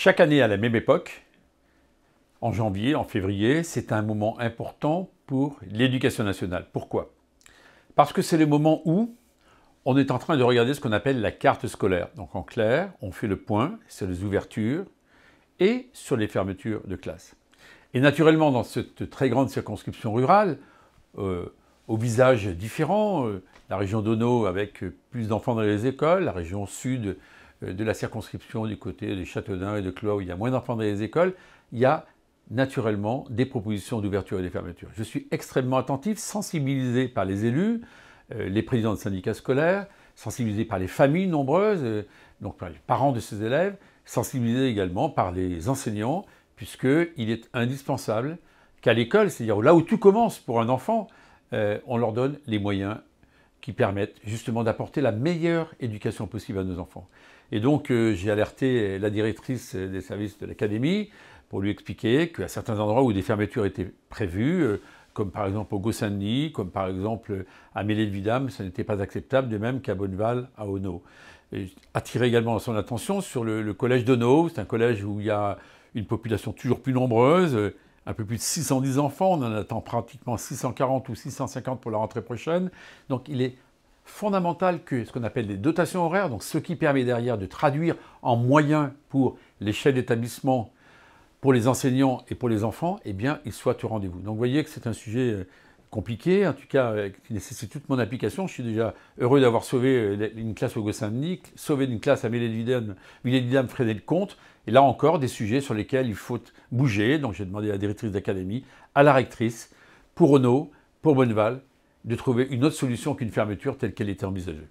Chaque année à la même époque, en janvier, en février, c'est un moment important pour l'éducation nationale. Pourquoi Parce que c'est le moment où on est en train de regarder ce qu'on appelle la carte scolaire. Donc en clair, on fait le point sur les ouvertures et sur les fermetures de classe. Et naturellement, dans cette très grande circonscription rurale, euh, aux visages différents, euh, la région d'Ono avec plus d'enfants dans les écoles, la région sud euh, de la circonscription du côté de Châteaudun et de clos où il y a moins d'enfants dans les écoles, il y a naturellement des propositions d'ouverture et de fermeture. Je suis extrêmement attentif, sensibilisé par les élus, euh, les présidents de syndicats scolaires, sensibilisé par les familles nombreuses, euh, donc par les parents de ces élèves, sensibilisé également par les enseignants, puisqu'il est indispensable qu'à l'école, c'est-à-dire là où tout commence pour un enfant, on leur donne les moyens qui permettent justement d'apporter la meilleure éducation possible à nos enfants. Et donc euh, j'ai alerté la directrice des services de l'académie pour lui expliquer qu'à certains endroits où des fermetures étaient prévues, euh, comme par exemple au Gau-Saint-Denis, comme par exemple à Mélé-le-Vidame, ça n'était pas acceptable, de même qu'à Bonneval, à Ono. attiré également son attention sur le, collège d'Honneau. c'est un collège où il y a une population toujours plus nombreuse, un peu plus de 610 enfants, on en attend pratiquement 640 ou 650 pour la rentrée prochaine. Donc il est fondamental que ce qu'on appelle les dotations horaires, donc ce qui permet derrière de traduire en moyens pour les chefs d'établissement, pour les enseignants et pour les enfants, eh bien, ils soient au rendez-vous. Donc vous voyez que c'est un sujet euh, compliqué, en tout cas qui nécessite toute mon application. Je suis déjà heureux d'avoir sauvé euh, une classe au Gossaint-Denis, sauvé d'une classe à Mélédidame Frédéric le Comte. Et là encore, des sujets sur lesquels il faut bouger. Donc j'ai demandé à la directrice d'académie, à la rectrice, pour Renault, pour Bonneval, de trouver une autre solution qu'une fermeture telle qu'elle était envisagée.